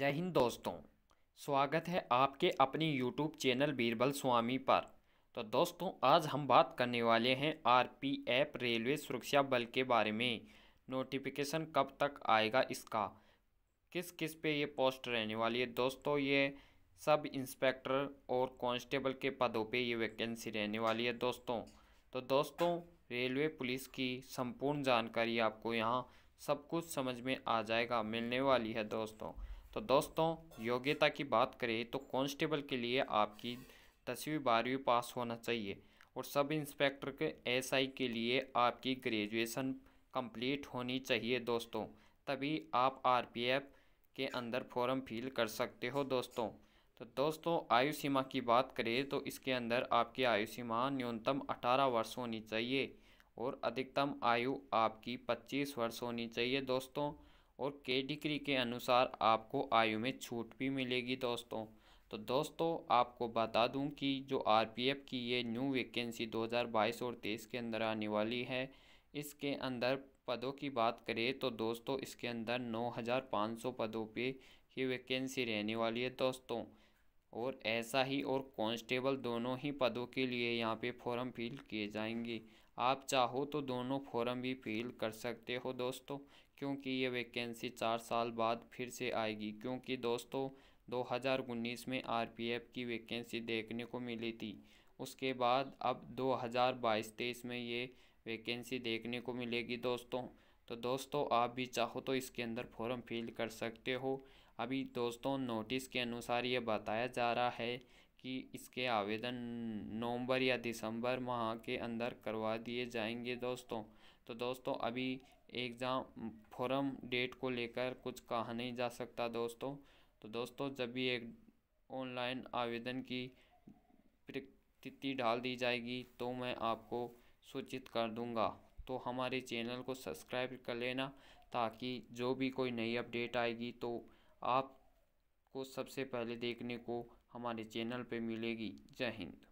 जय हिंद दोस्तों स्वागत है आपके अपने यूट्यूब चैनल बीरबल स्वामी पर तो दोस्तों आज हम बात करने वाले हैं आरपीएफ रेलवे सुरक्षा बल के बारे में नोटिफिकेशन कब तक आएगा इसका किस किस पे ये पोस्ट रहने वाली है दोस्तों ये सब इंस्पेक्टर और कांस्टेबल के पदों पे ये वैकेंसी रहने वाली है दोस्तों तो दोस्तों रेलवे पुलिस की संपूर्ण जानकारी आपको यहाँ सब कुछ समझ में आ जाएगा मिलने वाली है दोस्तों तो दोस्तों योग्यता की बात करें तो कॉन्स्टेबल के लिए आपकी दसवीं बारहवीं पास होना चाहिए और सब इंस्पेक्टर के एसआई के लिए आपकी ग्रेजुएशन कंप्लीट होनी चाहिए दोस्तों तभी आप आरपीएफ के अंदर फॉर्म फिल कर सकते हो दोस्तों तो दोस्तों आयु सीमा की बात करें तो इसके अंदर आपकी आयु सीमा न्यूनतम 18 वर्ष होनी चाहिए और अधिकतम आयु आपकी 25 वर्ष होनी चाहिए दोस्तों और कैटेगरी के अनुसार आपको आयु में छूट भी मिलेगी दोस्तों तो दोस्तों आपको बता दूं कि जो आरपीएफ की ये न्यू वैकेंसी 2022 और 23 के अंदर आने वाली है इसके अंदर पदों की बात करें तो दोस्तों इसके अंदर 9,500 पदों पे ये वैकेंसी रहने वाली है दोस्तों और ऐसा ही और कांस्टेबल दोनों ही पदों के लिए यहाँ पे फॉर्म फिल किए जाएंगे आप चाहो तो दोनों फॉर्म भी फिल कर सकते हो दोस्तों क्योंकि ये वैकेंसी चार साल बाद फिर से आएगी क्योंकि दोस्तों 2019 में आरपीएफ की वैकेंसी देखने को मिली थी उसके बाद अब 2022 हज़ार में ये वैकेंसी देखने को मिलेगी दोस्तों तो दोस्तों आप भी चाहो तो इसके अंदर फॉर्म फिल कर सकते हो अभी दोस्तों नोटिस के अनुसार ये बताया जा रहा है कि इसके आवेदन नवंबर या दिसंबर माह के अंदर करवा दिए जाएंगे दोस्तों तो दोस्तों अभी एग्ज़ाम फॉरम डेट को लेकर कुछ कहा नहीं जा सकता दोस्तों तो दोस्तों जब भी एक ऑनलाइन आवेदन की प्रकृति डाल दी जाएगी तो मैं आपको सूचित कर दूंगा तो हमारे चैनल को सब्सक्राइब कर लेना ताकि जो भी कोई नई अपडेट आएगी तो आप को सबसे पहले देखने को हमारे चैनल पे मिलेगी जय हिंद